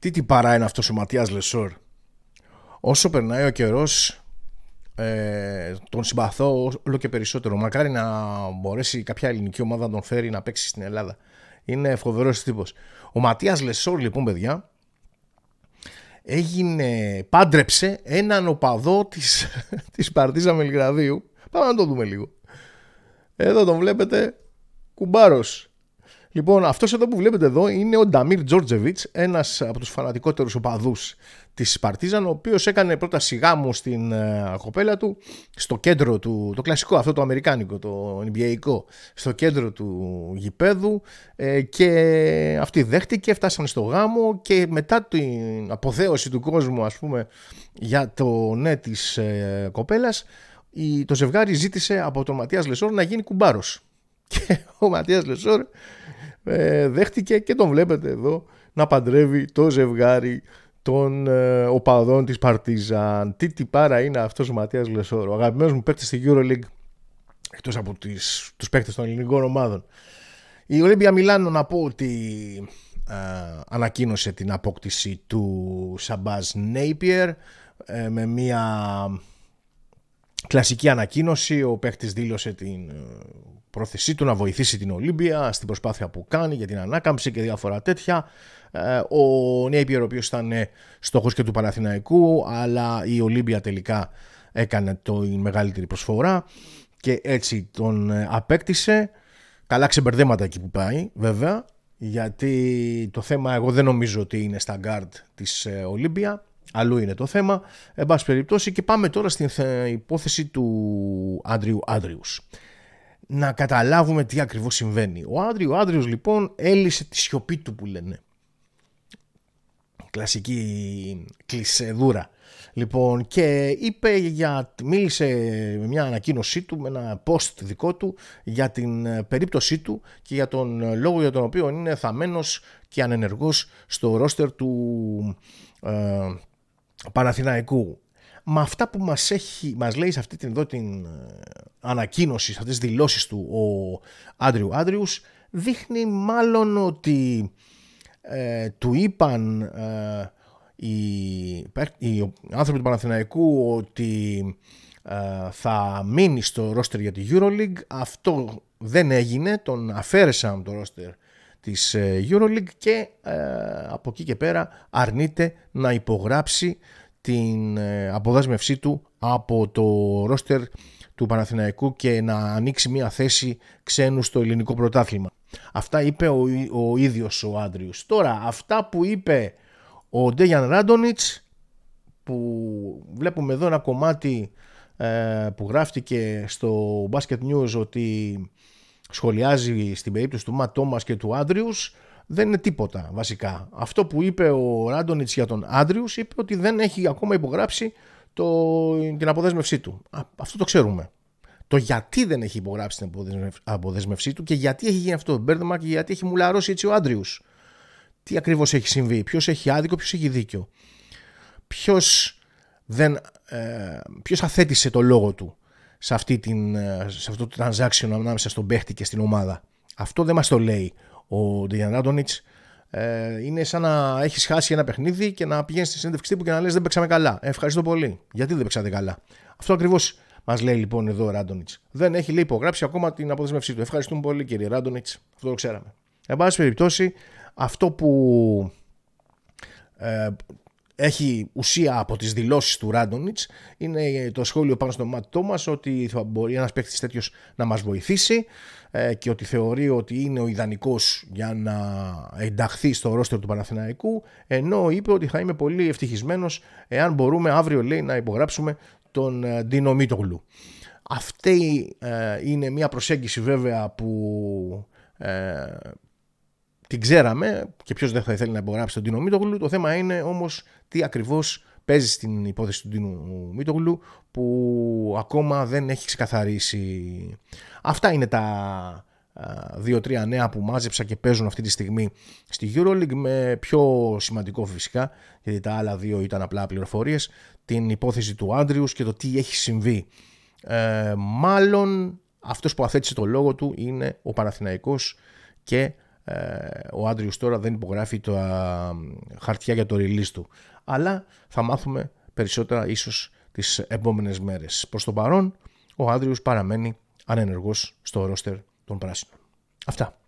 Τι τι παρά είναι αυτός ο Ματίας Λεσόρ. Όσο περνάει ο καιρός ε, τον συμπαθώ όλο και περισσότερο. Μακάρι να μπορέσει κάποια ελληνική ομάδα να τον φέρει να παίξει στην Ελλάδα. Είναι φοβερός τύπος. Ο Ματίας Λεσόρ λοιπόν παιδιά έγινε, πάντρεψε έναν οπαδό της, της Παρτίζα Μελιγραδίου. Πάμε να το δούμε λίγο. Εδώ τον βλέπετε κουμπάρος Λοιπόν, αυτός εδώ που βλέπετε εδώ είναι ο Νταμίρ Τζόρτζεβιτ, ένας από τους φανατικότερους οπαδούς της Παρτίζαν, ο οποίος έκανε πρώτα μου στην ε, κοπέλα του, στο κέντρο του, το κλασικό αυτό το αμερικάνικο, το νημπιαϊκό, στο κέντρο του γηπέδου ε, και αυτή δέχτηκε, φτάσαν στο γάμο και μετά την αποθέωση του κόσμου, ας πούμε, για το ναι της ε, κοπέλας. το ζευγάρι ζήτησε από τον Ματίας Λεσόρ να γίνει κουμπάρος και ο Ματίας Λεσόρ ε, δέχτηκε και τον βλέπετε εδώ να παντρεύει το ζευγάρι των ε, οπαδών της Παρτίζαν. Τι τυπάρα είναι αυτός ο Ματίας Λεσόρ. Ο αγαπημένος μου παίκτης στη EuroLeague εκτός από τις, τους παίκτες των ελληνικών ομάδων. Η Ολύμπια Μιλάνο να πω ότι ε, ανακοίνωσε την απόκτηση του Σαμπάζ Νέιπιερ με μια Κλασική ανακοίνωση, ο παίχτης δήλωσε την ε, πρόθεσή του να βοηθήσει την Ολύμπια στην προσπάθεια που κάνει για την ανάκαμψη και διάφορα τέτοια. Ε, ο Νέιπιερ ο οποίος ήταν ε, στόχος και του Παναθηναϊκού αλλά η Ολύμπια τελικά έκανε την μεγαλύτερη προσφορά και έτσι τον απέκτησε. Καλά ξεμπερδέματα εκεί που πάει βέβαια γιατί το θέμα εγώ δεν νομίζω ότι είναι στα γκάρτ της Ολύμπια Αλλού είναι το θέμα. Εν πάση περιπτώσει και πάμε τώρα στην υπόθεση του Άντριου Άντριους. Να καταλάβουμε τι ακριβώς συμβαίνει. Ο Άντριου Άντριου, λοιπόν έλυσε τη σιωπή του που λένε. Κλασική κλεισεδούρα. Λοιπόν και είπε για, μίλησε με μια ανακοίνωσή του, με ένα post δικό του για την περίπτωσή του και για τον λόγο για τον οποίο είναι θαμένος και ανενεργός στο ρόστερ του, ε, Παναθηναϊκού με αυτά που μας, έχει, μας λέει σε αυτή την, εδώ την ε, ανακοίνωση, σε αυτές τις δηλώσεις του ο Άντριου Άντριους, δείχνει μάλλον ότι ε, του είπαν ε, οι, άνθρωποι του Παναθηναϊκού ότι θα μείνει στο ρόστερ για τη EuroLeague. Αυτό δεν έγινε, τον αφαίρεσαν το ρόστερ της ε, Euroleague και ε, από εκεί και πέρα αρνείται να υπογράψει την ε, αποδάσμευσή του από το ρόστερ του Παναθηναϊκού και να ανοίξει μια θέση ξένου στο ελληνικό πρωτάθλημα. Αυτά είπε ο, ο ίδιος ο Άντριους. Τώρα αυτά που είπε ο Ντέγιαν Ράντονιτς που βλέπουμε εδώ ένα κομμάτι που γράφτηκε στο Basket News ότι σχολιάζει στην περίπτωση του Ματ και του Άντριους δεν είναι τίποτα βασικά. Αυτό που είπε ο Ράντονιτ για τον Άντριους είπε ότι δεν έχει ακόμα υπογράψει το, την αποδέσμευσή του. Α, αυτό το ξέρουμε. Το γιατί δεν έχει υπογράψει την αποδέσμευσή του και γιατί έχει γίνει αυτό το μπέρδεμα και γιατί έχει μουλαρώσει έτσι ο Άντριους. Τι ακριβώς έχει συμβεί, ποιος έχει άδικο, ποιος έχει δίκιο. Ποιος Ε, αθέτησε το λόγο του σε, αυτή την, ε, σε αυτό το transaction ανάμεσα στον παίχτη και στην ομάδα. Αυτό δεν μας το λέει ο Ντιαν Ράντονιτς. Ε, είναι σαν να έχεις χάσει ένα παιχνίδι και να πηγαίνεις στη συνέντευξη τύπου και να λες δεν παίξαμε καλά. Ε, ευχαριστώ πολύ. Γιατί δεν παίξατε καλά. Αυτό ακριβώς Μας λέει λοιπόν εδώ ο Ράντονιτ. Δεν έχει λέει υπογράψει ακόμα την αποδεσμευσή του. Ευχαριστούμε πολύ κύριε Ράντονιτ. Αυτό το ξέραμε. Εν πάση περιπτώσει, αυτό που ε, έχει ουσία από τις δηλώσεις του Ράντονιτς είναι το σχόλιο πάνω στο Ματ Τόμας ότι θα μπορεί ένας παίκτης τέτοιος να μας βοηθήσει ε, και ότι θεωρεί ότι είναι ο ιδανικός για να ενταχθεί στο ρόστερ του Παναθηναϊκού ενώ είπε ότι θα είμαι πολύ ευτυχισμένος εάν μπορούμε αύριο λέει να υπογράψουμε τον ε, Ντίνο Μίτογλου. Αυτή ε, είναι μια προσέγγιση βέβαια που την ξέραμε και ποιος δεν θα ήθελε να υπογράψει τον Τίνο Μίτογλου. Το θέμα είναι όμως τι ακριβώς παίζει στην υπόθεση του Τίνου Μίτογλου που ακόμα δεν έχει ξεκαθαρίσει. Αυτά είναι τα δύο-τρία νέα που μάζεψα και παίζουν αυτή τη στιγμή στη EuroLeague με πιο σημαντικό φυσικά γιατί τα άλλα δύο ήταν απλά πληροφορίες την υπόθεση του Άντριους και το τι έχει συμβεί ε, μάλλον αυτός που αθέτησε το λόγο του είναι ο Παραθηναϊκός και ε, ο Άντριος τώρα δεν υπογράφει τα χαρτιά για το release του. Αλλά θα μάθουμε περισσότερα ίσως τις επόμενες μέρες. Προς το παρόν, ο Άντριος παραμένει ανενεργός στο ρόστερ των πράσινων. Αυτά.